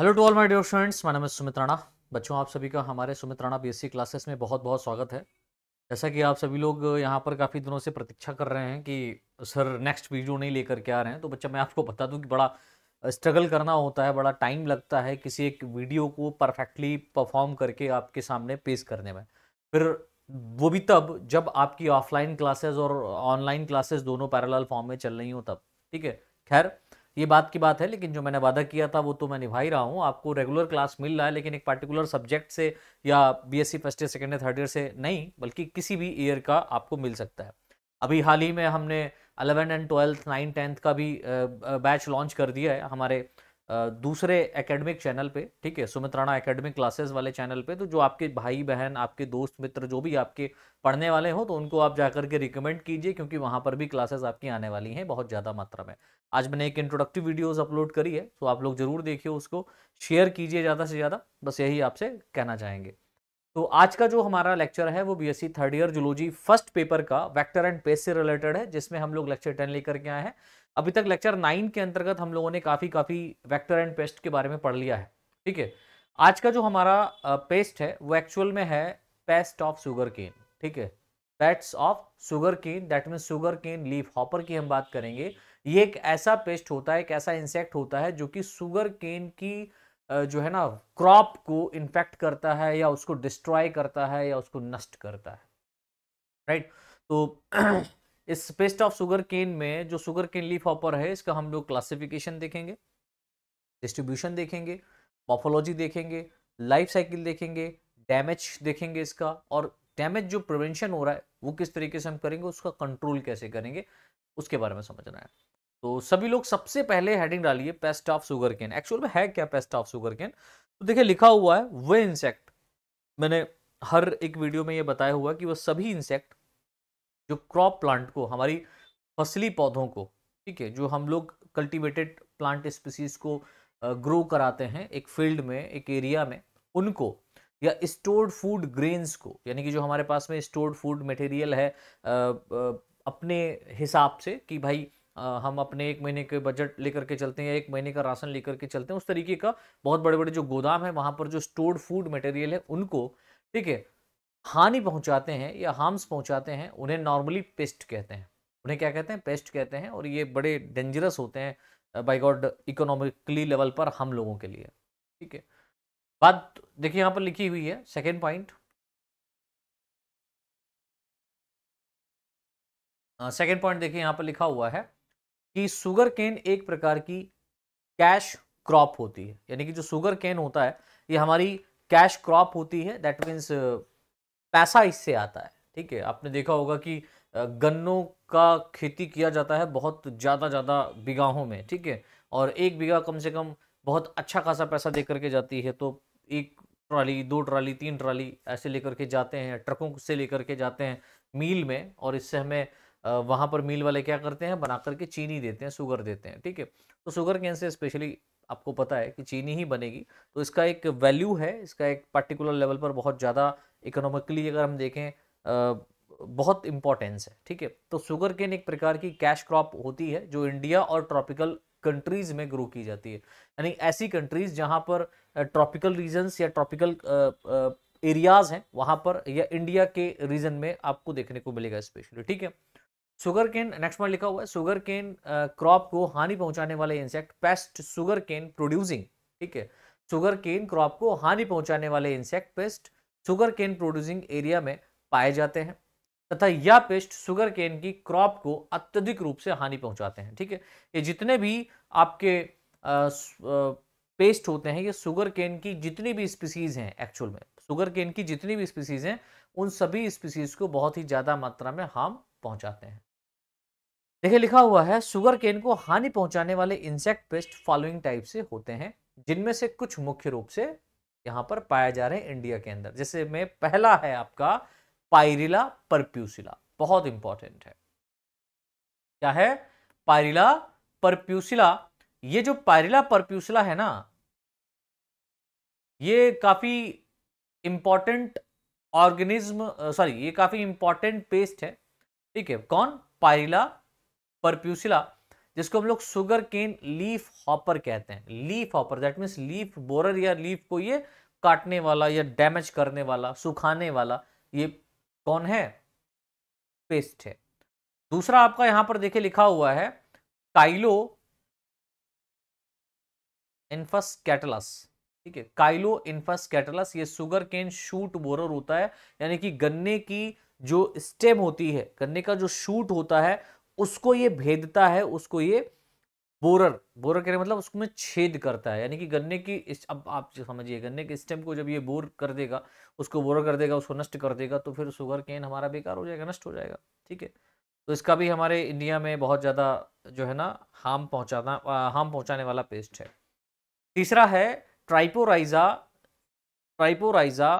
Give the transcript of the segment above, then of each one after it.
Hello to all my dear students मैं नाम है सुमित राणा बच्चों आप सभी का हमारे सुमित राणा बीएससी क्लासेस में बहुत बहुत स्वागत है जैसा कि आप सभी लोग यहाँ पर काफ़ी दिनों से प्रतीक्षा कर रहे हैं कि सर नेक्स्ट वीडियो नहीं लेकर के आ रहे हैं तो बच्चा मैं आपको बता दूँ कि बड़ा स्ट्रगल करना होता है बड़ा टाइम लगता है किसी एक वीडियो को परफेक्टली परफॉर्म करके आपके सामने पेश करने में फिर वो भी तब जब आपकी ऑफलाइन क्लासेज और ऑनलाइन क्लासेज दोनों पैरल फॉर्म में चल रही हो तब ठीक है खैर ये बात की बात है लेकिन जो मैंने वादा किया था वो तो मैं निभा ही रहा हूँ आपको रेगुलर क्लास मिल रहा है लेकिन एक पर्टिकुलर सब्जेक्ट से या B S C first year second year third year से नहीं बल्कि किसी भी ईयर का आपको मिल सकता है अभी हाल ही में हमने eleventh and twelfth ninth tenth का भी बैच लॉन्च कर दिया है हमारे दूसरे एकेडमिक चैनल पे ठीक है सुमित राणा एकेडमिक क्लासेस वाले चैनल पे तो जो आपके भाई बहन आपके दोस्त मित्र जो भी आपके पढ़ने वाले हो तो उनको आप जाकर के रिकमेंड कीजिए क्योंकि वहाँ पर भी क्लासेस आपकी आने वाली हैं बहुत ज़्यादा मात्रा में आज मैंने एक इंट्रोडक्टिव वीडियोज़ अपलोड करी है तो आप लोग ज़रूर देखिए उसको शेयर कीजिए ज़्यादा से ज़्यादा बस यही आपसे कहना चाहेंगे तो आज का जो हमारा लेक्चर है वो BSc third year zoology first paper का वेक्टर एंड पेस से रिलेटेड है जिसमें हम लोग लेक्चर टेन लेकर के आए हैं अभी तक लेक्चर नाइन के अंतर्गत हम लोगों ने काफ़ी काफ़ी वेक्टर एंड पेस्ट के बारे में पढ़ लिया है ठीक है आज का जो हमारा पेस्ट है वो एक्चुअल में है पेस्ट ऑफ सुगर केन ठीक है pests of sugarcane that mean sugar cane leaf hopper की हम बात करेंगे ये एक ऐसा पेस्ट होता है एक ऐसा इंसेक्ट होता है जो कि सुगर केन की जो है ना क्रॉप को इन्फेक्ट करता है या उसको डिस्ट्रॉय करता है या उसको नष्ट करता है राइट right? तो इस पेस्ट ऑफ शुगर केन में जो शुगर केन लीफ ऑपर है इसका हम लोग क्लासिफिकेशन देखेंगे डिस्ट्रीब्यूशन देखेंगे मॉफोलॉजी देखेंगे लाइफ साइकिल देखेंगे डैमेज देखेंगे इसका और डैमेज जो प्रिवेंशन हो रहा है वो किस तरीके से हम करेंगे उसका कंट्रोल कैसे करेंगे उसके बारे में समझना है तो सभी लोग सबसे पहले हेडिंग डालिए pest of sugarcane actual में है क्या पेस्ट ऑफ शुगर केन तो देखिए लिखा हुआ है वे इंसेक्ट मैंने हर एक वीडियो में ये बताया हुआ कि वह सभी इंसेक्ट जो क्रॉप प्लांट को हमारी फसली पौधों को ठीक है जो हम लोग कल्टीवेटेड प्लांट स्पीसीज को ग्रो कराते हैं एक फील्ड में एक एरिया में उनको या स्टोर्ड फूड ग्रेन्स को यानी कि जो हमारे पास में स्टोर्ड फूड मटेरियल है अपने हिसाब से कि भाई हम अपने एक महीने के बजट लेकर के चलते हैं या एक महीने का राशन लेकर के चलते हैं उस तरीके का बहुत बड़े बड़े जो गोदाम है वहाँ पर जो स्टोर्ड फूड मटेरियल है उनको ठीक है हानि पहुंचाते हैं या हार्म्स पहुंचाते हैं उन्हें नॉर्मली पेस्ट कहते हैं उन्हें क्या कहते हैं पेस्ट कहते हैं और ये बड़े डेंजरस होते हैं बाई गॉड इकोनॉमिकली लेवल पर हम लोगों के लिए ठीक है बात देखिए यहाँ पर लिखी हुई है सेकेंड पॉइंट सेकेंड पॉइंट देखिए यहाँ पर लिखा हुआ है कि शुगर केन एक प्रकार की कैश क्रॉप होती है यानी कि जो शुगर केन होता है ये हमारी कैश क्रॉप होती है दैट मीन्स पैसा इससे आता है ठीक है आपने देखा होगा कि गन्नों का खेती किया जाता है बहुत ज़्यादा ज़्यादा बीघाहों में ठीक है और एक बीघा कम से कम बहुत अच्छा खासा पैसा दे करके जाती है तो एक ट्राली दो ट्राली तीन ट्राली ऐसे लेकर के जाते हैं ट्रकों से लेकर के जाते हैं मील में और इससे हमें वहाँ पर मील वाले क्या करते हैं बना करके चीनी देते हैं शुगर देते हैं ठीक है तो शुगर कैन से स्पेशली आपको पता है कि चीनी ही बनेगी तो इसका एक वैल्यू है इसका एक पर्टिकुलर लेवल पर बहुत ज़्यादा इकोनॉमिकली अगर हम देखें बहुत इंपॉर्टेंस है ठीक है तो शुगर केन एक प्रकार की कैश क्रॉप होती है जो इंडिया और ट्रॉपिकल कंट्रीज में ग्रो की जाती है यानी ऐसी कंट्रीज जहाँ पर ट्रॉपिकल रीजन्स या ट्रॉपिकल एरियाज हैं वहाँ पर या इंडिया के रीजन में आपको देखने को मिलेगा स्पेशली ठीक है शुगर केन नेक्स्ट मैं लिखा हुआ है शुगर केन क्रॉप को हानि पहुंचाने वाले insect pest sugarcane producing ठीक है शुगर केन क्रॉप को हानि पहुंचाने वाले insect pest sugarcane producing area में पाए जाते हैं तथा यह पेस्ट शुगर केन की क्रॉप को अत्यधिक रूप से हानि पहुंचाते हैं ठीक है ये जितने भी आपके आ, पेस्ट होते हैं ये शुगर केन की जितनी भी स्पीसीज हैं एक्चुअल में शुगर केन की जितनी भी स्पीसीज हैं उन सभी स्पीसीज को बहुत ही ज़्यादा मात्रा में हार्म पहुंचाते हैं देखिए लिखा हुआ है शुगर केन को हानि पहुंचाने वाले इंसेक्ट पेस्ट फॉलोइंग टाइप से होते हैं जिनमें से कुछ मुख्य रूप से यहाँ पर पाए जा रहे हैं इंडिया के अंदर जैसे में पहला है आपका पायरिला परप्यूसिला बहुत इंपॉर्टेंट है क्या है पायरिला परप्यूसिला ये जो पायरिला परप्यूसिला है ना ये काफी इंपॉर्टेंट ऑर्गेनिज्म सॉरी ये काफी इंपॉर्टेंट पेस्ट है ठीक है कौन पायरिला परप्यूसिला जिसको हम लोग सुगर केन लीफ हॉपर कहते हैं leafhopper that means leaf borer या लीफ को ये काटने वाला या डैमेज करने वाला सुखाने वाला ये कौन है पेस्ट है दूसरा आपका यहां पर देखिए लिखा हुआ है काइलो इन्फस कैटलस ठीक है काइलो इन्फस कैटलस ये सुगर केन शूट बोरर होता है यानी कि गन्ने की जो स्टेम होती है गन्ने का जो शूट होता है उसको ये भेदता है उसको ये बोरर बोरर रहे मतलब उसमें छेद करता है यानी कि गन्ने की इस अब आप समझिए गन्ने के स्टेम को जब ये बोर कर देगा उसको बोरर कर देगा उसको नष्ट कर देगा तो फिर शुगर केन हमारा बेकार हो जाएगा नष्ट हो जाएगा ठीक है तो इसका भी हमारे इंडिया में बहुत ज़्यादा जो है ना हार्म पहुँचाना हार्म पहुँचाने वाला पेस्ट है तीसरा है ट्राइपोराइजा ट्राइपोराइजा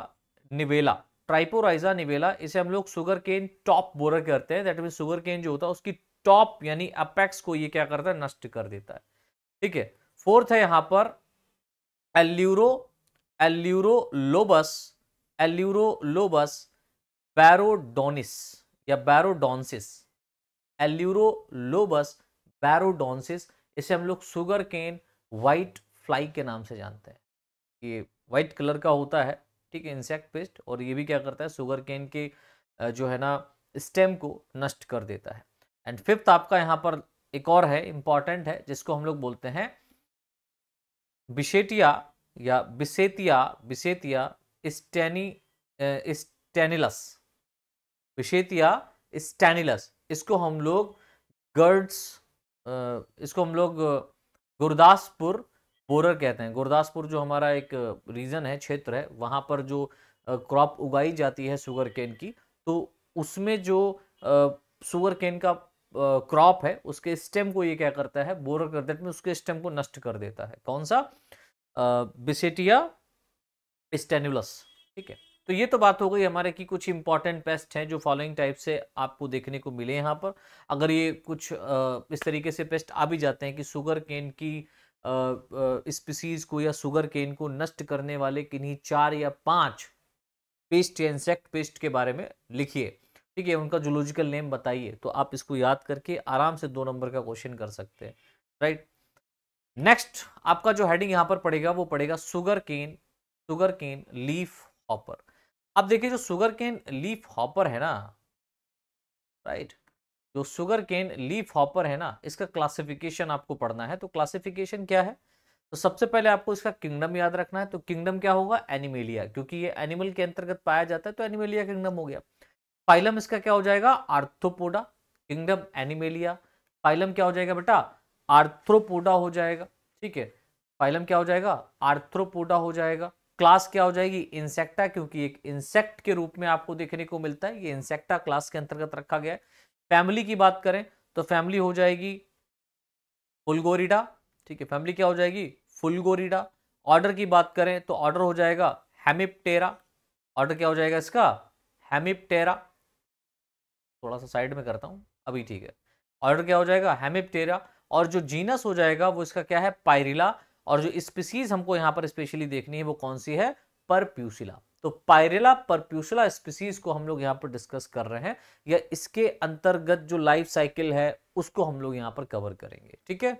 निवेला ट्राइपोराइजा निवेला इसे हम लोग शुगर केन टॉप बोरर करते हैं दैट मीन शुगर केन जो होता है उसकी टॉप यानी अपेक्स को ये क्या करता है नष्ट कर देता है ठीक है फोर्थ है यहां पर एल्यूरो एल्यूरोलोबस एल्यूरोलोबस बैरोडोनिस या बैरोडोनसिस एल्यूरोलोबस बैरोडोनसिस इसे हम लोग सुगर केन वाइट फ्लाई के नाम से जानते हैं ये वाइट कलर का होता है ठीक है इंसेक्ट पेस्ट और ये भी क्या करता है सुगर केन के जो है ना स्टेम को नष्ट कर देता है एंड फिफ्थ आपका यहाँ पर एक और है इंपॉर्टेंट है जिसको हम लोग बोलते हैं बिशेटिया या बिसेतिया बिसेतिया स्टेनी स्टेनिलस बिशेतिया स्टेनिलस इसको हम लोग गर्ड्स इसको हम लोग गुरदासपुर बोरर कहते हैं गुरदासपुर जो हमारा एक रीजन है क्षेत्र है वहां पर जो क्रॉप उगाई जाती है शुगर केन की तो उसमें जो शुगर केन का क्रॉप है उसके स्टेम को ये क्या करता है बोर कर देता है उसके स्टेम को नष्ट कर देता है कौन सा बिसेटिया स्टेनुलस ठीक है तो ये तो बात हो गई हमारे की कुछ इंपॉर्टेंट पेस्ट हैं जो फॉलोइंग टाइप से आपको देखने को मिले यहाँ पर अगर ये कुछ इस तरीके से पेस्ट आ भी जाते हैं कि शुगर केन की स्पीसीज को या शुगर केन को नष्ट करने वाले किन्हीं चार या पांच पेस्ट या इंसेक्ट पेस्ट के बारे में लिखिए ठीक है उनका जूलॉजिकल नेम बताइए तो आप इसको याद करके आराम से दो नंबर का क्वेश्चन कर सकते हैं राइट नेक्स्ट आपका जो हेडिंग यहाँ पर पड़ेगा वो पड़ेगा sugarcane sugar cane leaf leafhopper आप देखिए जो सुगर केन लीफ हॉपर है ना राइट जो सुगर केन लीफ हॉपर है ना इसका क्लासिफिकेशन आपको पढ़ना है तो क्लासिफिकेशन क्या है तो सबसे पहले आपको इसका किंगडम याद रखना है तो किंगडम क्या होगा एनिमेलिया क्योंकि ये एनिमल के अंतर्गत पाया जाता है तो एनिमेलिया किंगडम हो गया फाइलम इसका क्या हो जाएगा आर्थ्रोपोडा किंगडम एनिमेलिया फाइलम क्या हो जाएगा बेटा आर्थ्रोपोडा हो जाएगा ठीक है फाइलम क्या हो जाएगा आर्थ्रोपोडा हो जाएगा क्लास क्या हो जाएगी इंसेक्टा क्योंकि एक इंसेक्ट के रूप में आपको देखने को मिलता है ये इंसेक्टा क्लास के अंतर्गत रखा गया है फैमिली की बात करें तो फैमिली हो जाएगी फुलगोरिडा ठीक है फैमिली क्या हो जाएगी फुलगोरिडा ऑर्डर की बात करें तो ऑर्डर हो जाएगा हेमिपटेरा ऑर्डर क्या हो जाएगा इसका हेमिपटेरा थोड़ा सा साइड में करता हूँ अभी ठीक है ऑर्डर क्या हो जाएगा हेमिप्टेरा और जो जीनस हो जाएगा वो इसका क्या है पायरिला और जो स्पीसीज हमको यहाँ पर स्पेशली देखनी है वो कौन सी है परप्यूशिला तो पायरेला परप्यूशिला स्पीसीज को हम लोग यहाँ पर डिस्कस कर रहे हैं या इसके अंतर्गत जो लाइफ साइकिल है उसको हम लोग यहाँ पर कवर करेंगे ठीक है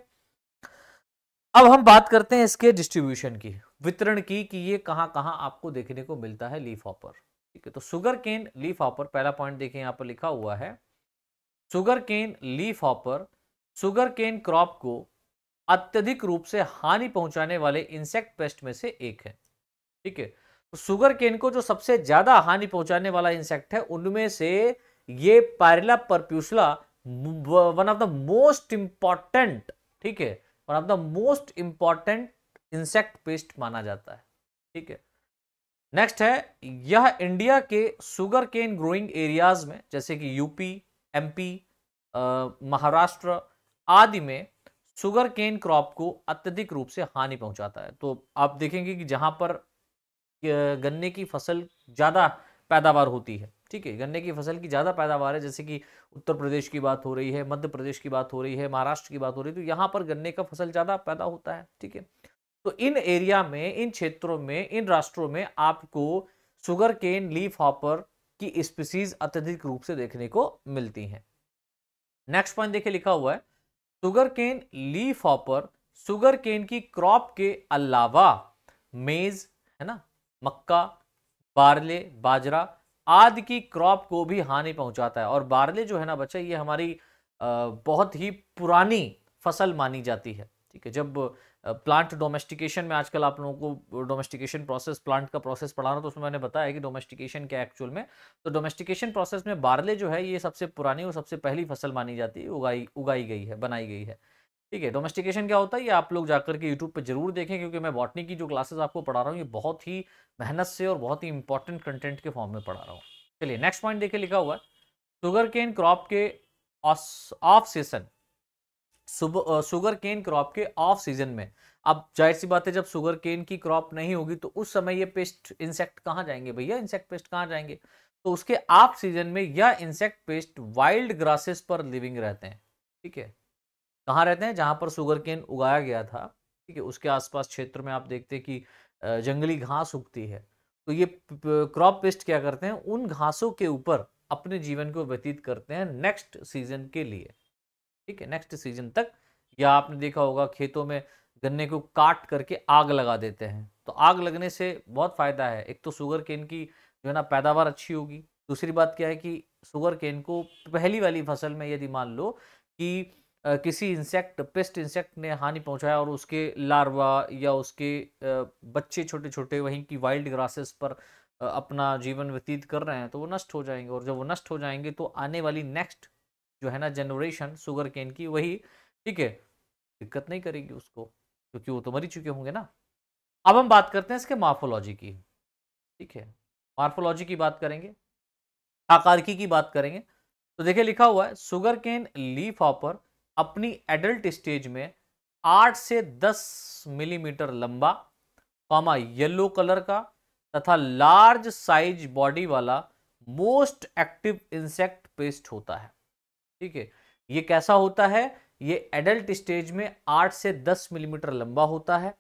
अब हम बात करते हैं इसके डिस्ट्रीब्यूशन की वितरण की कि ये कहां कहां आपको देखने को मिलता है लीफ ऑपर ठीक है तो सुगर केन लीफ हॉपर पहला पॉइंट देखिए यहां पर लिखा हुआ है sugar cane leaf leafhopper sugarcane crop को अत्यधिक रूप से हानि पहुंचाने वाले इंसेक्ट पेस्ट में से एक है ठीक है तो सुगर केन को जो सबसे ज्यादा हानि पहुंचाने वाला इंसेक्ट है उनमें से ये Pyrilla perpusilla one of the most important ठीक है one of the most important insect pest माना जाता है ठीक है नेक्स्ट है यह इंडिया के सुगर केन ग्रोइंग एरियाज में जैसे कि यूपी एमपी महाराष्ट्र आदि में सुगर केन क्रॉप को अत्यधिक रूप से हानि पहुंचाता है तो आप देखेंगे कि जहां पर गन्ने की फसल ज़्यादा पैदावार होती है ठीक है गन्ने की फसल की ज़्यादा पैदावार है जैसे कि उत्तर प्रदेश की बात हो रही है मध्य प्रदेश की बात हो रही है महाराष्ट्र की बात हो रही है तो यहाँ पर गन्ने का फसल ज़्यादा पैदा होता है ठीक है तो इन एरिया में इन क्षेत्रों में इन राष्ट्रों में आपको शुगर केन लीफ हॉपर की स्पीसीज अत्यधिक रूप से देखने को मिलती हैं नेक्स्ट पॉइंट देखिए लिखा हुआ है sugar cane leaf hopper sugar cane की क्रॉप के अलावा मेज है ना मक्का बारले बाजरा आदि की क्रॉप को भी हानि पहुंचाता है और बारले जो है ना बच्चा ये हमारी बहुत ही पुरानी फसल मानी जाती है ठीक है जब प्लांट डोमेस्टिकेशन में आजकल आप लोगों को डोमेस्टिकेशन प्रोसेस प्लांट का प्रोसेस पढ़ा हूँ तो उसमें मैंने बताया कि डोमेस्टिकेशन क्या एक्चुअल में तो डोमेस्टिकेशन प्रोसेस में बारले जो है ये सबसे पुरानी और सबसे पहली फसल मानी जाती है उगाई उगाई गई है बनाई गई है ठीक है डोमेस्टिकेशन क्या होता है ये आप लोग जाकर के यूट्यूब पर जरूर देखें क्योंकि मैं बॉटनी की जो क्लासेस आपको पढ़ा रहा हूँ ये बहुत ही मेहनत से और बहुत ही इंपॉर्टेंट कंटेंट के फॉर्म में पढ़ा रहा हूँ चलिए नेक्स्ट पॉइंट देखिए लिखा हुआ है शुगर केन क्रॉप के off season sugar cane crop के ऑफ सीजन में अब जाहिर सी बात है जब शुगर केन की क्रॉप नहीं होगी तो उस समय ये पेस्ट इंसेक्ट कहाँ जाएंगे भैया इंसेक्ट पेस्ट कहाँ जाएंगे तो उसके ऑफ सीजन में यह इंसेक्ट पेस्ट वाइल्ड ग्रासेस पर लिविंग रहते हैं ठीक है कहाँ रहते हैं जहाँ पर शुगर केन उगाया गया था ठीक है उसके आसपास क्षेत्र में आप देखते हैं कि जंगली घास उगती है तो ये क्रॉप पेस्ट क्या करते हैं उन घासों के ऊपर अपने जीवन को व्यतीत करते हैं नेक्स्ट सीजन के लिए ठीक है नेक्स्ट सीजन तक या आपने देखा होगा खेतों में गन्ने को काट करके आग लगा देते हैं तो आग लगने से बहुत फ़ायदा है एक तो शुगर केन की जो है ना पैदावार अच्छी होगी दूसरी बात क्या है कि शुगर केन को पहली वाली फसल में यदि मान लो कि किसी इंसेक्ट पेस्ट इंसेक्ट ने हानि पहुंचाया और उसके लार्वा या उसके बच्चे छोटे छोटे वहीं की वाइल्ड ग्रासेस पर अपना जीवन व्यतीत कर रहे हैं तो वो नष्ट हो जाएंगे और जब वो नष्ट हो जाएंगे तो आने वाली नेक्स्ट जो है ना जनरेशन शुगर केन की वही ठीक है दिक्कत नहीं करेगी उसको क्योंकि वो तो मरी चुके होंगे ना अब हम बात करते हैं इसके मार्फोलॉजी की ठीक है मार्फोलॉजी की बात करेंगे आकारकी की बात करेंगे तो देखिए लिखा हुआ है सुगर केन लीफ ऑपर अपनी एडल्ट स्टेज में आठ से दस मिलीमीटर लंबा कॉमा येलो कलर का तथा लार्ज साइज बॉडी वाला मोस्ट एक्टिव इंसेक्ट पेस्ट होता है ठीक है ये कैसा होता है ये एडल्ट स्टेज में आठ से दस मिलीमीटर लंबा होता है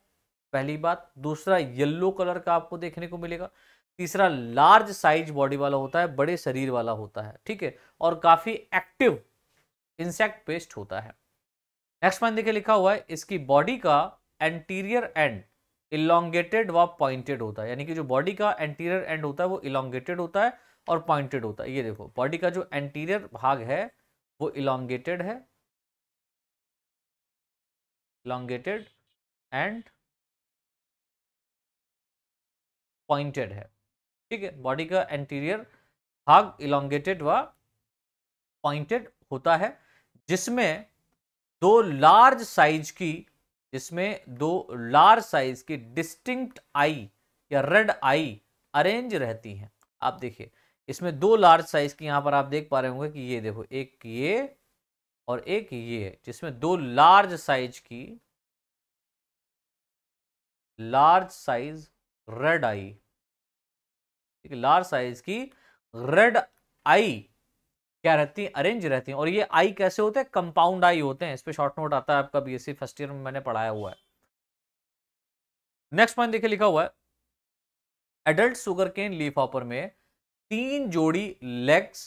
पहली बात दूसरा येल्लो कलर का आपको देखने को मिलेगा तीसरा लार्ज साइज बॉडी वाला होता है बड़े शरीर वाला होता है ठीक है और काफी एक्टिव इंसेक्ट पेस्ट होता है नेक्स्ट पॉइंट देखिए लिखा हुआ है इसकी बॉडी का एंटीरियर एंड इलांगेटेड व पॉइंटेड होता है यानी कि जो बॉडी का एंटीरियर एंड होता है वो इलांगेटेड होता है और पॉइंटेड होता है ये देखो बॉडी का जो एंटीरियर भाग है वो इलांगेटेड है इलांगेटेड एंड पॉइंटेड है ठीक है बॉडी का एंटीरियर भाग इलांगेटेड व पॉइंटेड होता है जिसमें दो लार्ज साइज की जिसमें दो लार्ज साइज की डिस्टिंक्ट आई या रेड आई अरेंज रहती हैं आप देखिए इसमें दो लार्ज साइज की यहां पर आप देख पा रहे होंगे कि ये देखो एक ये और एक ये जिसमें दो लार्ज साइज की लार्ज साइज रेड आई ठीक है लार्ज साइज की रेड आई क्या रहती है अरेंज रहती है और ये आई कैसे होते हैं कंपाउंड आई होते हैं इस पर शॉर्ट नोट आता है आपका बीएससी फर्स्ट ईयर में मैंने पढ़ाया हुआ है नेक्स्ट पॉइंट देखिए लिखा हुआ है adult sugar cane leafhopper में तीन जोड़ी लेग्स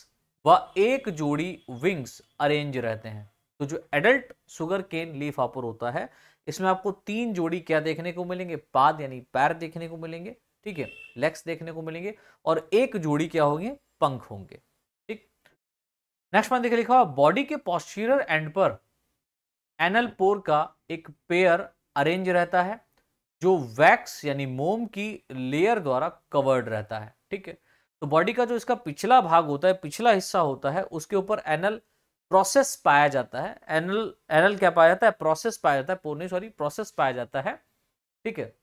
व एक जोड़ी विंग्स अरेंज रहते हैं तो जो adult sugar cane leafhopper होता है इसमें आपको तीन जोड़ी क्या देखने को मिलेंगे पाद यानी पैर देखने को मिलेंगे ठीक है लेग्स देखने को मिलेंगे और एक जोड़ी क्या होंगे पंख होंगे ठीक नेक्स्ट मैं देखिए लिखा हुआ बॉडी के पॉस्चरल एंड पर एनल पोर का एक पेयर अरेंज रहता है जो वैक्स यानी मोम की लेयर द्वारा कवर्ड रहता है ठीक है तो बॉडी का जो इसका पिछला भाग होता है पिछला हिस्सा होता है उसके ऊपर एनल प्रोसेस पाया जाता है एनल एनल क्या पाया जाता है प्रोसेस पाया जाता है पोने सॉरी प्रोसेस पाया जाता है ठीक है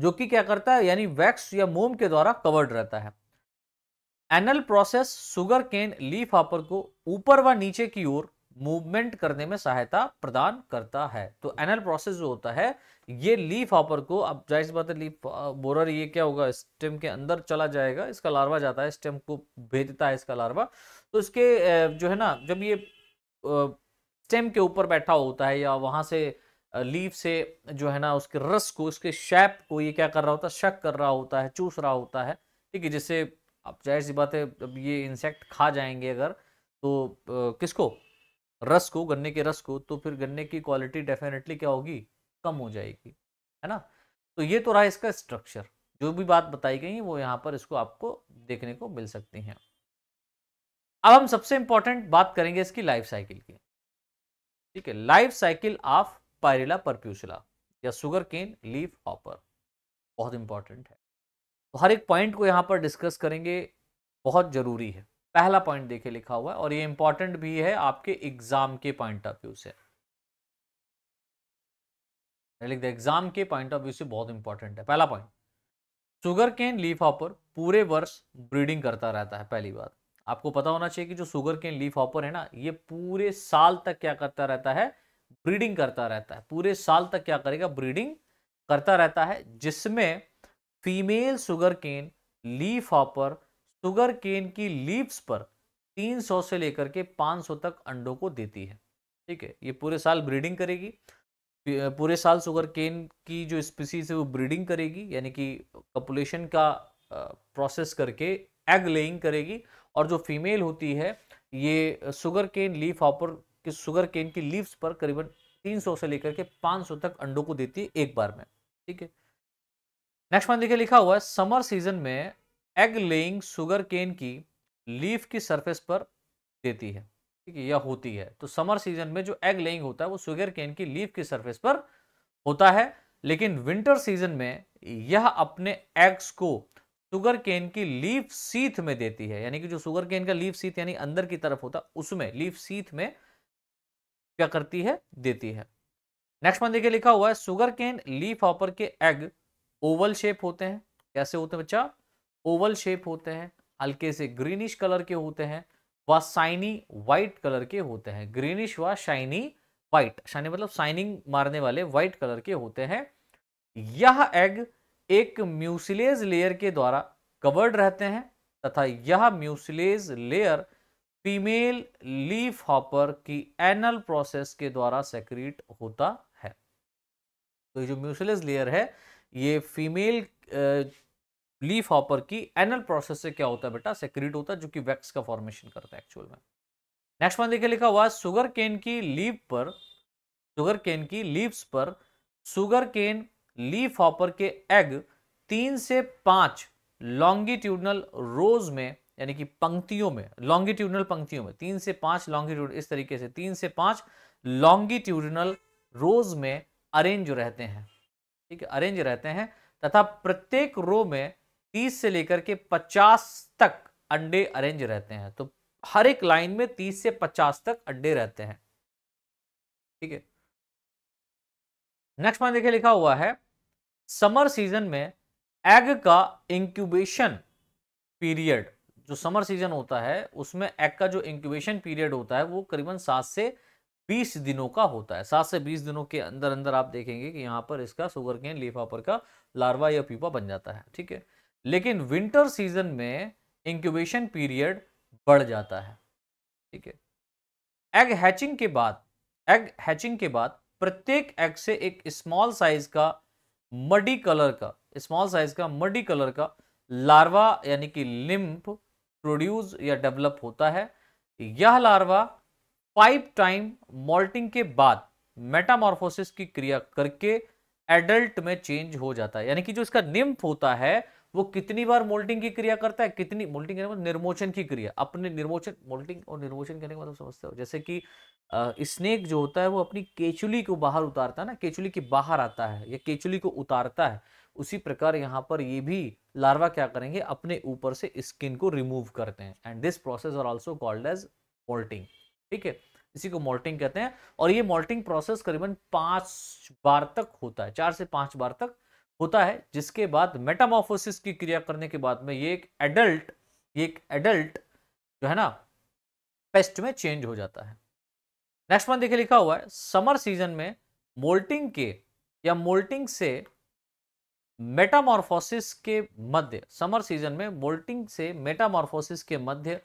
जो कि क्या करता है यानी वैक्स या मोम के द्वारा कवर्ड रहता है anal process sugar cane leaf leafhopper को ऊपर व नीचे की ओर मूवमेंट करने में सहायता प्रदान करता है तो एनल प्रोसेस जो होता है ये लीफ हॉपर को अब जाहिर सी बात है लीफ बोरर ये क्या होगा स्टेम के अंदर चला जाएगा इसका लार्वा जाता है स्टेम को भेजता है इसका लार्वा तो इसके जो है ना जब ये स्टेम के ऊपर बैठा होता है या वहाँ से लीफ से जो है ना उसके रस को उसके शैप को ये क्या कर रहा होता है शक कर रहा होता है चूस रहा होता है ठीक है जिससे अब जाहिर सी बात है जब ये इंसेक्ट खा जाएंगे अगर तो किसको रस को गन्ने के रस को तो फिर गन्ने की क्वालिटी डेफिनेटली क्या होगी कम हो जाएगी है ना तो ये तो रहा इसका स्ट्रक्चर जो भी बात बताई गई वो यहाँ पर इसको आपको देखने को मिल सकती हैं अब हम सबसे इंपॉर्टेंट बात करेंगे इसकी लाइफ साइकिल की ठीक है life cycle of Pyrilla perpusilla या सुगर केन लीफ हॉपर बहुत इंपॉर्टेंट है तो हर एक पॉइंट को यहाँ पर डिस्कस करेंगे बहुत ज़रूरी है पहला पॉइंट देखे लिखा हुआ है और ये इंपॉर्टेंट भी है आपके एग्जाम के पॉइंट ऑफ व्यू से लिख दे एग्जाम के पॉइंट ऑफ व्यू से बहुत इंपॉर्टेंट है पहला point sugar cane leaf leafhopper पूरे वर्ष ब्रीडिंग करता रहता है पहली बात आपको पता होना चाहिए कि जो सुगर केन लीफ हॉपर है ना ये पूरे साल तक क्या करता रहता है ब्रीडिंग करता रहता है पूरे साल तक क्या करेगा ब्रीडिंग करता रहता है जिसमें female sugar cane leaf leafhopper sugar cane की लीव्स पर 300 से लेकर के 500 तक अंडों को देती है ठीक है ये पूरे साल ब्रीडिंग करेगी पूरे साल शुगर केन की जो स्पीसीज है वो ब्रीडिंग करेगी यानी कि पॉपुलेशन का प्रोसेस करके एग लेइंग करेगी और जो फीमेल होती है ये शुगर केन लीफ ऑपर के शुगर केन की लीव्स पर करीबन 300 से लेकर के 500 तक अंडों को देती है एक बार में ठीक है नेक्स्ट वन देखिए लिखा हुआ है समर सीजन में एग लेइंग शुगर केन की लीफ की सरफेस पर देती है ठीक है या होती है तो समर सीजन में जो एग लेइंग होता है वो सुगर केन की लीफ की सरफेस पर होता है लेकिन विंटर सीजन में यह अपने एग्स को सुगर केन की लीफ सीथ में देती है यानी कि जो सुगर केन का लीफ सीथ यानी अंदर की तरफ होता है उसमें लीफ सीथ में क्या करती है देती है नेक्स्ट मैं देखिए लिखा हुआ है सुगर केन लीफ हॉपर के एग ओवल शेप होते हैं कैसे होते हैं बच्चा ओवल शेप होते हैं हल्के से ग्रीनिश कलर के होते हैं व साइनी वाइट कलर के होते हैं ग्रीनिश व शाइनी व्हाइट शाइनी मतलब साइनिंग मारने वाले वाइट कलर के होते हैं यह एग एक म्यूसिलेज लेयर के द्वारा कवर्ड रहते हैं तथा यह mucilage layer female leaf hopper की एनल प्रोसेस के द्वारा सेक्रीट होता है तो ये जो म्यूसिलेज लेयर है ये फीमेल लीफ हॉपर की एनल प्रोसेस से क्या होता है बेटा सेक्रेट होता है जो कि वैक्स का फॉर्मेशन करता है एक्चुअल में नेक्स्ट वन देखिए लिखा हुआ सुगर केन की लीव पर सुगर केन की लीव्स पर सुगर केन लीफ हॉपर के एग तीन से पांच लॉन्गिट्यूडनल रोज में यानी कि पंक्तियों में लॉन्गिट्यूडनल पंक्तियों में तीन से पांच लॉन्गिट्यूड इस तरीके से तीन से पांच लॉन्गिट्यूडनल रोज में अरेंज रहते हैं ठीक है अरेंज रहते हैं तथा प्रत्येक रो में 30 से लेकर के 50 तक अंडे अरेंज रहते हैं तो हर एक लाइन में 30 से 50 तक अंडे रहते हैं ठीक है नेक्स्ट मैं देखिए लिखा हुआ है समर सीजन में एग का इंक्यूबेशन पीरियड जो समर सीजन होता है उसमें एग का जो इंक्यूबेशन पीरियड होता है वो करीबन सात से बीस दिनों का होता है सात से बीस दिनों के अंदर अंदर आप देखेंगे कि यहां पर इसका सुगर केन लेफापर का लार्वा या पीपा बन जाता है ठीक है लेकिन विंटर सीजन में इंक्यूबेशन पीरियड बढ़ जाता है ठीक है एग हैचिंग के बाद एग हैचिंग के बाद प्रत्येक एग से एक स्मॉल साइज का मडी कलर का स्मॉल साइज का मडी कलर का लार्वा यानी कि लिम्फ प्रोड्यूस या डेवलप होता है यह लार्वा फाइव टाइम मोल्टिंग के बाद मेटामॉर्फोसिस की क्रिया करके एडल्ट में चेंज हो जाता है यानी कि जो इसका निम्फ होता है वो कितनी बार मोल्टिंग की क्रिया करता है कितनी मोल्टिंग कहने मतलब निर्मोचन की क्रिया अपने निर्मोचन मोल्टिंग और निर्मोचन कहने का मतलब समझते हो जैसे कि स्नेक जो होता है वो अपनी केचुली को बाहर उतारता है ना केचुली के बाहर आता है या केचुली को उतारता है उसी प्रकार यहाँ पर ये भी लार्वा क्या करेंगे अपने ऊपर से स्किन को रिमूव करते हैं and this process are also called as moulting ठीक है इसी को मोल्टिंग कहते हैं और ये मोल्टिंग प्रोसेस करीबन पांच बार तक होता है चार से पांच बार तक होता है जिसके बाद मेटामोफोसिस की क्रिया करने के बाद में ये एक एडल्ट ये एक एडल्ट जो है ना पेस्ट में चेंज हो जाता है नेक्स्ट वन देखिए लिखा हुआ है समर सीजन में मोल्टिंग के या मोल्टिंग से मेटामॉर्फोसिस के मध्य समर सीजन में मोल्टिंग से मेटामॉर्फोसिस के मध्य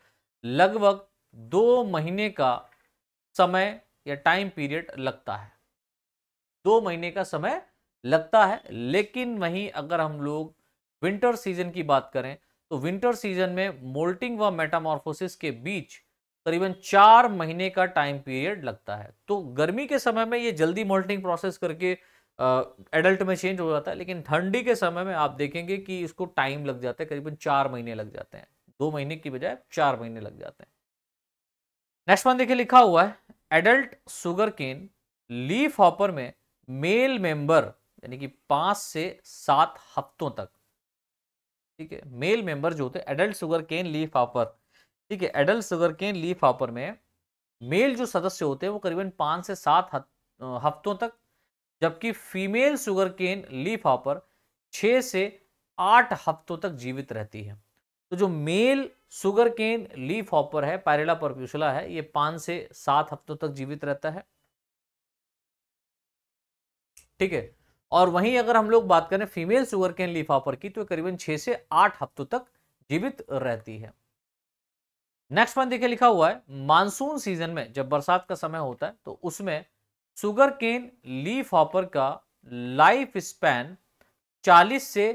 लगभग दो महीने का समय या टाइम पीरियड लगता है दो महीने का समय लगता है लेकिन वहीं अगर हम लोग विंटर सीजन की बात करें तो विंटर सीजन में मोल्टिंग व मेटामॉर्फोसिस के बीच करीबन चार महीने का टाइम पीरियड लगता है तो गर्मी के समय में ये जल्दी मोल्टिंग प्रोसेस करके एडल्ट में चेंज हो जाता है लेकिन ठंडी के समय में आप देखेंगे कि इसको टाइम लग जाता है करीबन चार महीने लग जाते हैं दो महीने की बजाय चार महीने लग जाते हैं नेक्स्ट वन देखिए लिखा हुआ है adult sugar cane leaf leafhopper में मेल मेंबर यानी कि पाँच से सात हफ्तों तक ठीक है मेल मेंबर जो होते हैं adult sugar cane leafhopper ठीक है adult sugar cane leafhopper में मेल जो सदस्य होते हैं वो करीबन पाँच से सात हफ्तों तक जबकि female sugar cane leafhopper छः से आठ हफ्तों तक जीवित रहती है तो जो male sugar cane leaf leafhopper है पायरेला परप्यूसला है ये पाँच से सात हफ्तों तक जीवित रहता है ठीक है और वहीं अगर हम लोग बात करें फीमेल शुगर केन लिफाफर की तो करीबन छह से आठ हफ्तों तक जीवित रहती है नेक्स्ट वन देखिए लिखा हुआ है मानसून सीजन में जब बरसात का समय होता है तो उसमें सुगर केन लीफ हॉपर का लाइफ स्पैन 40 से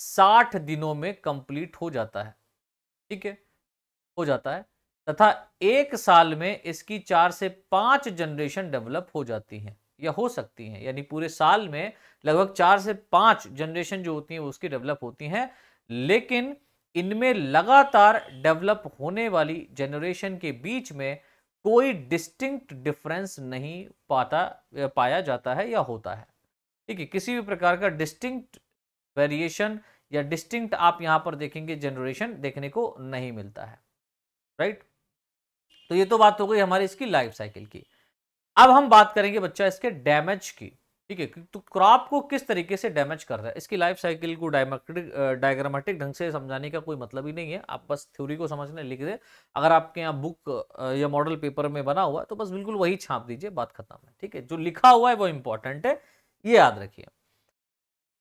60 दिनों में कंप्लीट हो जाता है ठीक है हो जाता है तथा एक साल में इसकी चार से पांच जनरेशन डेवलप हो जाती हैं या हो सकती हैं यानी पूरे साल में लगभग चार से पांच जनरेशन जो होती है उसकी डेवलप होती हैं लेकिन इनमें लगातार डेवलप होने वाली जनरेशन के बीच में कोई डिस्टिंक्ट डिफरेंस नहीं पाता पाया जाता है या होता है ठीक है किसी भी प्रकार का डिस्टिंक्ट वेरिएशन या डिस्टिंक्ट आप यहां पर देखेंगे जनरेशन देखने को नहीं मिलता है राइट तो ये तो बात हो गई हमारी इसकी लाइफ साइकिल की अब हम बात करेंगे बच्चा इसके डैमेज की ठीक है तो क्रॉप को किस तरीके से डैमेज कर रहा है इसकी लाइफ साइकिल को डायमेट्रिक डायग्रामेटिक ढंग से समझाने का कोई मतलब ही नहीं है आप बस थ्योरी को समझने लिख दे अगर आपके यहाँ बुक या मॉडल पेपर में बना हुआ तो बस बिल्कुल वही छाप दीजिए बात खत्म है ठीक है जो लिखा हुआ है वो इंपॉर्टेंट है ये याद रखिए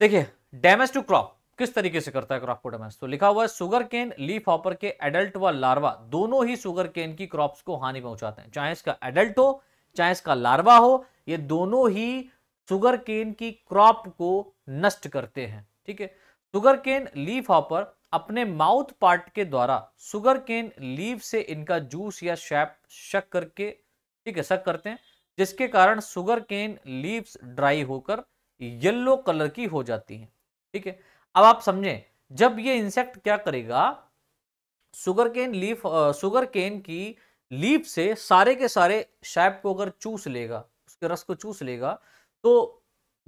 देखिए डैमेज टू क्रॉप किस तरीके से करता है क्रॉप को डैमेज तो लिखा हुआ है सुगर केन लीफ हॉपर के एडल्ट व लार्वा दोनों ही सुगर केन की क्रॉप को हानि पहुंचाते हैं चाहे इसका एडल्ट हो चाहे इसका लार्वा हो ये दोनों ही शुगर केन की क्रॉप को नष्ट करते हैं ठीक है शुगर केन लीफ हॉपर अपने माउथ पार्ट के द्वारा शुगर केन लीव से इनका जूस या शैप शक करके ठीक है शक करते हैं जिसके कारण शुगर केन लीव्स ड्राई होकर येलो कलर की हो जाती हैं ठीक है अब आप समझें जब ये इंसेक्ट क्या करेगा शुगर केन लीफ शुगर केन की लीफ से सारे के सारे शैप को अगर चूस लेगा उसके रस को चूस लेगा तो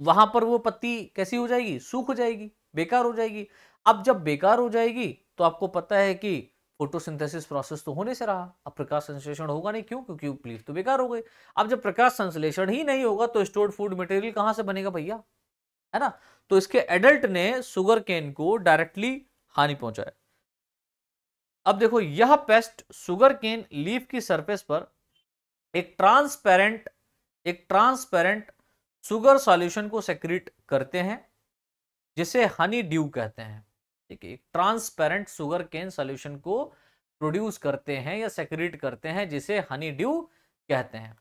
वहां पर वो पत्ती कैसी हो जाएगी सूख हो जाएगी बेकार हो जाएगी अब जब बेकार हो जाएगी तो आपको पता है कि फोटोसिंथेसिस प्रोसेस तो होने से रहा अब प्रकाश संश्लेषण होगा नहीं क्यों क्योंकि प्लीट तो बेकार हो गए अब जब प्रकाश संश्लेषण ही नहीं होगा तो स्टोर्ड फूड मटेरियल कहाँ से बनेगा भैया है ना तो इसके एडल्ट ने सुगर केन को डायरेक्टली हानि पहुंचाया अब देखो यह पेस्ट सुगर केन लीफ की सरफेस पर एक ट्रांसपेरेंट एक ट्रांसपेरेंट सुगर सॉल्यूशन को सेक्रेट करते हैं जिसे हनी ड्यू कहते हैं ठीक है ट्रांसपेरेंट सुगर केन सॉल्यूशन को प्रोड्यूस करते हैं या सेक्रेट करते हैं जिसे हनी ड्यू कहते हैं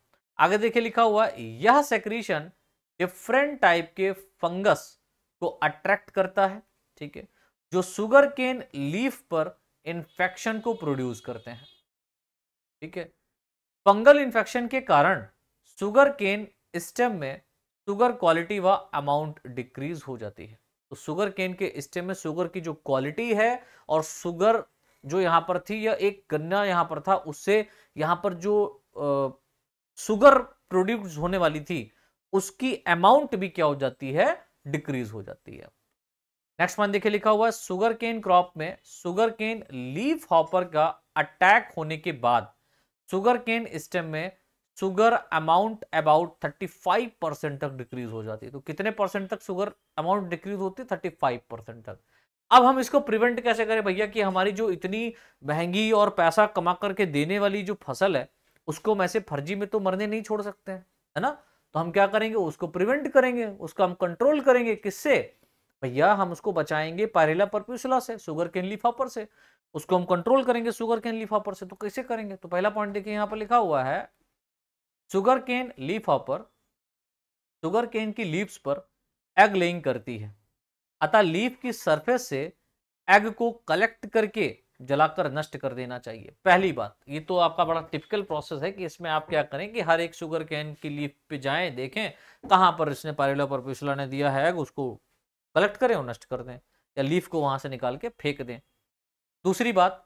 आगे देखिए लिखा हुआ यह सेक्रीशन डिफरेंट टाइप के फंगस को अट्रैक्ट करता है ठीक है जो सुगर केन लीफ पर इंफेक्शन को प्रोड्यूस करते हैं ठीक है फंगल इन्फेक्शन के कारण सुगर केन स्टेम में शुगर क्वालिटी व अमाउंट डिक्रीज हो जाती है तो शुगर केन के स्टेम में शुगर की जो क्वालिटी है और शुगर जो यहाँ पर थी या एक गन्ना यहाँ पर था उससे यहाँ पर जो शुगर प्रोड्यूस होने वाली थी उसकी अमाउंट भी क्या हो जाती है डिक्रीज हो जाती है नेक्स्ट मान देखिए लिखा हुआ है शुगर केन क्रॉप में शुगर केन लीफ हॉपर का अटैक होने के बाद शुगर केन स्टेम में शुगर अमाउंट अबाउट 35 परसेंट तक डिक्रीज हो जाती है तो कितने परसेंट तक शुगर अमाउंट डिक्रीज होती है 35 परसेंट तक अब हम इसको प्रिवेंट कैसे करें भैया कि हमारी जो इतनी महंगी और पैसा कमा करके देने वाली जो फसल है उसको हम ऐसे फर्जी में तो मरने नहीं छोड़ सकते हैं है ना तो हम क्या करेंगे उसको प्रिवेंट करेंगे उसको हम कंट्रोल करेंगे किससे भैया हम उसको बचाएंगे पारेला परप्यूसला से शुगर कैन लिफापर से उसको हम कंट्रोल करेंगे शुगर के लिफापर से तो कैसे करेंगे तो पहला पॉइंट देखिए यहाँ पर लिखा हुआ है sugar cane leaf hopper sugar cane की लीव्स पर एग लेइंग करती है अतः लीफ की सरफेस से एग को कलेक्ट करके जलाकर नष्ट कर देना चाहिए पहली बात ये तो आपका बड़ा टिपिकल प्रोसेस है कि इसमें आप क्या करें कि हर एक शुगर कैन की लीफ पे जाएं देखें कहाँ पर इसने पर पिछला ने दिया है उसको कलेक्ट करें और नष्ट कर दें या लीफ को वहां से निकाल के फेंक दें दूसरी बात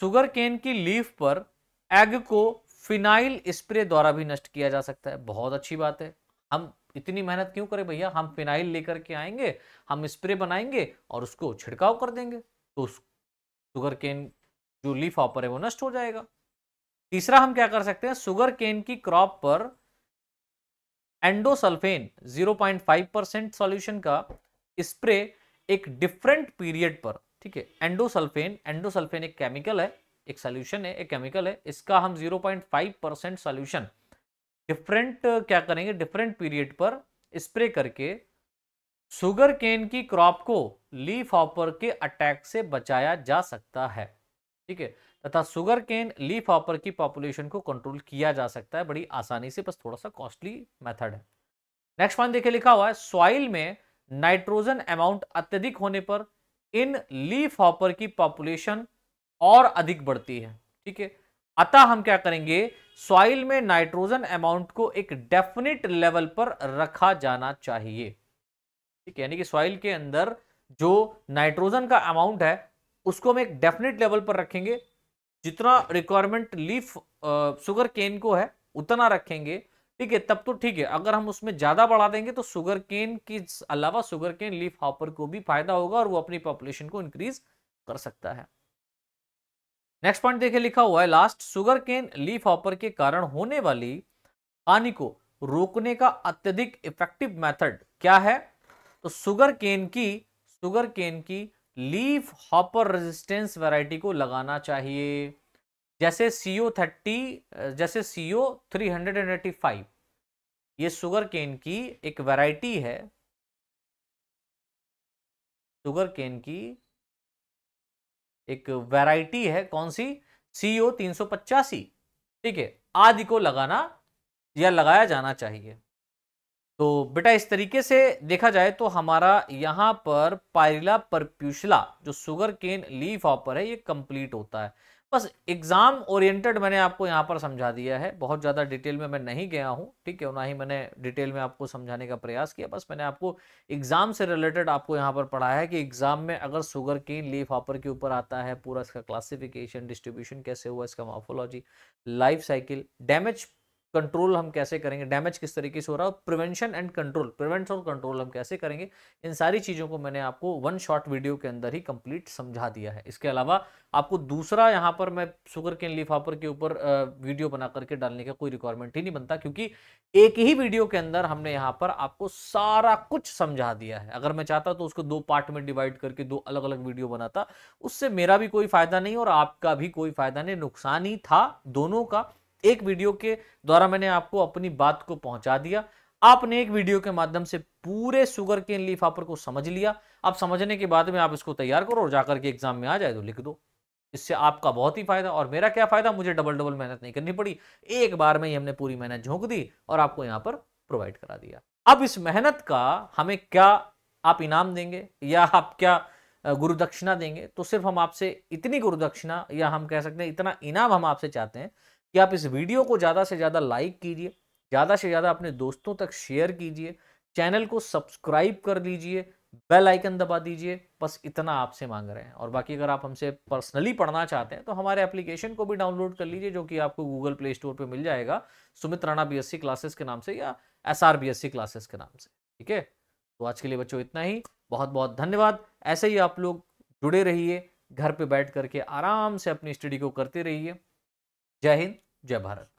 शुगर केन की लीफ पर एग को फिनाइल स्प्रे द्वारा भी नष्ट किया जा सकता है बहुत अच्छी बात है हम इतनी मेहनत क्यों करें भैया हम फिनाइल लेकर के आएंगे हम स्प्रे बनाएंगे और उसको छिड़काव कर देंगे तो शुगर केन जो लीफ ऑपर है वो नष्ट हो जाएगा तीसरा हम क्या कर सकते हैं शुगर केन की क्रॉप पर एंडोसल्फेन 0.5 परसेंट सोल्यूशन का स्प्रे एक डिफरेंट पीरियड पर ठीक है एंडोसल्फेन एंडोसल्फेन एक केमिकल है एक सोल्यूशन है एक केमिकल है इसका हम 0.5 परसेंट सोल्यूशन डिफरेंट क्या करेंगे डिफरेंट पीरियड पर स्प्रे करके सुगर केन की क्रॉप को लीफ हॉपर के अटैक से बचाया जा सकता है ठीक है तथा सुगर केन लीफ हॉपर की पॉपुलेशन को कंट्रोल किया जा सकता है बड़ी आसानी से बस थोड़ा सा कॉस्टली मेथड है नेक्स्ट पॉइंट देखिए लिखा हुआ है सॉइल में नाइट्रोजन अमाउंट अत्यधिक होने पर इन लीफ हॉपर की पॉपुलेशन और अधिक बढ़ती है ठीक है अतः हम क्या करेंगे सॉइल में नाइट्रोजन अमाउंट को एक डेफिनेट लेवल पर रखा जाना चाहिए ठीक है यानी कि सॉइल के अंदर जो नाइट्रोजन का अमाउंट है उसको हम एक डेफिनेट लेवल पर रखेंगे जितना रिक्वायरमेंट लीफ शुगर केन को है उतना रखेंगे ठीक है तब तो ठीक है अगर हम उसमें ज़्यादा बढ़ा देंगे तो शुगर केन के अलावा शुगर केन लीफ हॉपर को भी फायदा होगा और वो अपनी पॉपुलेशन को इंक्रीज कर सकता है नेक्स्ट पॉइंट देखिए लिखा हुआ है लास्ट सुगर केन लीफ हॉपर के कारण होने वाली हानि को रोकने का अत्यधिक इफेक्टिव मेथड क्या है तो सुगर केन की सुगर केन की लीफ हॉपर रेजिस्टेंस वैरायटी को लगाना चाहिए जैसे सीओ थर्टी जैसे CO three hundred and eighty five ये शुगर केन की एक वैरायटी है शुगर केन की एक वैरायटी है कौन सी सी ओ e तीन सौ पचासी ठीक है आदि को लगाना या लगाया जाना चाहिए तो बेटा इस तरीके से देखा जाए तो हमारा यहाँ पर पायरिला परप्यूशला जो शुगर केन लीफ ऑपर है ये कंप्लीट होता है बस एग्ज़ाम ओरिएंटेड मैंने आपको यहाँ पर समझा दिया है बहुत ज़्यादा डिटेल में मैं नहीं गया हूँ ठीक है ना ही मैंने डिटेल में आपको समझाने का प्रयास किया बस मैंने आपको एग्ज़ाम से रिलेटेड आपको यहाँ पर पढ़ाया है कि एग्ज़ाम में अगर सुगर केन लीफ हॉपर के ऊपर आता है पूरा इसका क्लासिफिकेशन डिस्ट्रीब्यूशन कैसे हुआ इसका morphology life cycle damage control हम कैसे करेंगे डैमेज किस तरीके से हो रहा है प्रिवेंशन एंड कंट्रोल प्रिवेंट और कंट्रोल हम कैसे करेंगे इन सारी चीज़ों को मैंने आपको वन शॉट वीडियो के अंदर ही कंप्लीट समझा दिया है इसके अलावा आपको दूसरा यहाँ पर मैं शुगर केन लीफ हापर के ऊपर वीडियो बना करके डालने का कोई रिक्वायरमेंट ही नहीं बनता क्योंकि एक ही वीडियो के अंदर हमने यहाँ पर आपको सारा कुछ समझा दिया है अगर मैं चाहता तो उसको दो पार्ट में डिवाइड करके दो अलग अलग वीडियो बनाता उससे मेरा भी कोई फायदा नहीं और आपका भी कोई फायदा नहीं नुकसान ही था दोनों का एक वीडियो के द्वारा मैंने आपको अपनी बात को पहुंचा दिया आपने एक वीडियो के माध्यम से पूरे शुगर के लिफाफर को समझ लिया अब समझने के बाद में आप इसको तैयार करो और जाकर के एग्जाम में आ जाए तो लिख दो इससे आपका बहुत ही फायदा और मेरा क्या फायदा मुझे डबल डबल मेहनत नहीं करनी पड़ी एक बार में ही हमने पूरी मेहनत झोंक दी और आपको यहाँ पर प्रोवाइड करा दिया अब इस मेहनत का हमें क्या आप इनाम देंगे या आप क्या गुरुदक्षिणा देंगे तो सिर्फ हम आपसे इतनी गुरुदक्षिणा या हम कह सकते हैं इतना इनाम हम आपसे चाहते हैं कि आप इस वीडियो को ज़्यादा से ज़्यादा लाइक कीजिए ज़्यादा से ज़्यादा अपने दोस्तों तक शेयर कीजिए चैनल को सब्सक्राइब कर लीजिए बेल आइकन दबा दीजिए बस इतना आपसे मांग रहे हैं और बाकी अगर आप हमसे पर्सनली पढ़ना चाहते हैं तो हमारे एप्लीकेशन को भी डाउनलोड कर लीजिए जो कि आपको गूगल प्ले स्टोर पर मिल जाएगा सुमित राणा बी क्लासेस के नाम से या एस आर क्लासेस के नाम से ठीक है तो आज के लिए बच्चों इतना ही बहुत बहुत धन्यवाद ऐसे ही आप लोग जुड़े रहिए घर पे बैठ करके आराम से अपनी स्टडी को करते रहिए जय हिंद जय भारत